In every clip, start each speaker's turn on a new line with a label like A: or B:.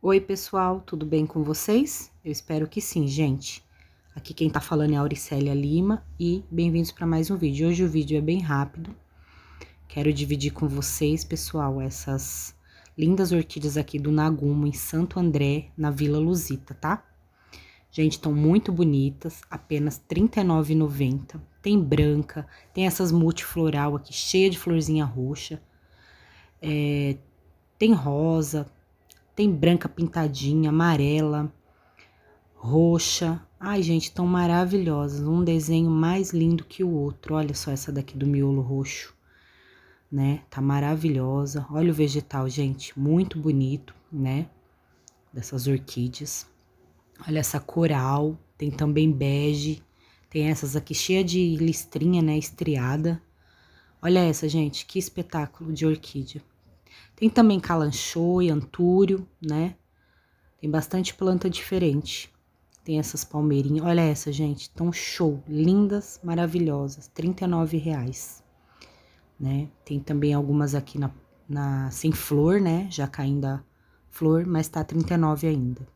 A: Oi, pessoal, tudo bem com vocês? Eu espero que sim, gente. Aqui quem tá falando é a Auricélia Lima e bem-vindos para mais um vídeo. Hoje o vídeo é bem rápido. Quero dividir com vocês, pessoal, essas lindas orquídeas aqui do Nagumo em Santo André, na Vila Luzita, tá? Gente, estão muito bonitas, apenas R$ 39,90. Tem branca, tem essas multifloral aqui, cheia de florzinha roxa. É, tem rosa, tem branca pintadinha, amarela, roxa. Ai, gente, tão maravilhosas. Um desenho mais lindo que o outro. Olha só essa daqui do miolo roxo, né? Tá maravilhosa. Olha o vegetal, gente, muito bonito, né? Dessas orquídeas. Olha essa coral, tem também bege, tem essas aqui cheia de listrinha, né, estriada. Olha essa, gente, que espetáculo de orquídea. Tem também calanchoe, antúrio, né? Tem bastante planta diferente. Tem essas palmeirinhas. Olha essa, gente. Tão show. Lindas, maravilhosas. R$ reais, né? Tem também algumas aqui na, na sem flor, né? Já caindo a flor, mas tá 39 ainda.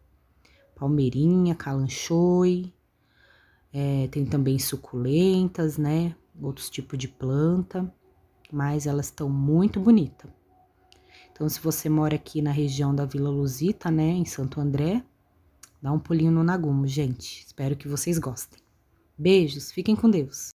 A: Palmeirinha, calanchoe. É, tem também suculentas, né? Outros tipos de planta. Mas elas estão muito bonitas. Então, se você mora aqui na região da Vila Lusita, né, em Santo André, dá um pulinho no Nagumo, gente. Espero que vocês gostem. Beijos, fiquem com Deus.